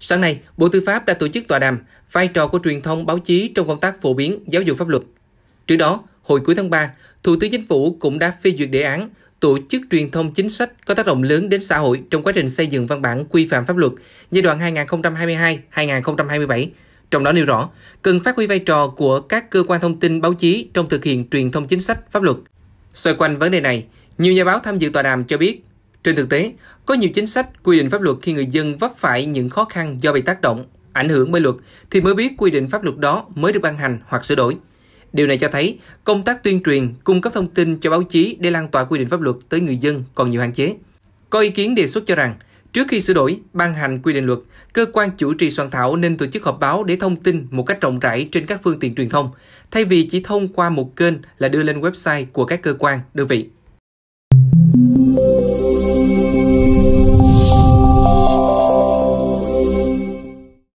Sáng nay, Bộ Tư pháp đã tổ chức tọa đàm vai trò của truyền thông báo chí trong công tác phổ biến giáo dục pháp luật. Trước đó, hồi cuối tháng 3, Thủ tướng Chính phủ cũng đã phê duyệt đề án tổ chức truyền thông chính sách có tác động lớn đến xã hội trong quá trình xây dựng văn bản quy phạm pháp luật giai đoạn 2022-2027. Trong đó nêu rõ, cần phát huy vai trò của các cơ quan thông tin báo chí trong thực hiện truyền thông chính sách pháp luật. Xoay quanh vấn đề này, nhiều nhà báo tham dự tọa đàm cho biết trên thực tế, có nhiều chính sách, quy định pháp luật khi người dân vấp phải những khó khăn do bị tác động, ảnh hưởng bởi luật thì mới biết quy định pháp luật đó mới được ban hành hoặc sửa đổi. Điều này cho thấy công tác tuyên truyền, cung cấp thông tin cho báo chí để lan tỏa quy định pháp luật tới người dân còn nhiều hạn chế. Có ý kiến đề xuất cho rằng, trước khi sửa đổi, ban hành quy định luật, cơ quan chủ trì soạn thảo nên tổ chức họp báo để thông tin một cách rộng rãi trên các phương tiện truyền thông, thay vì chỉ thông qua một kênh là đưa lên website của các cơ quan, đơn vị.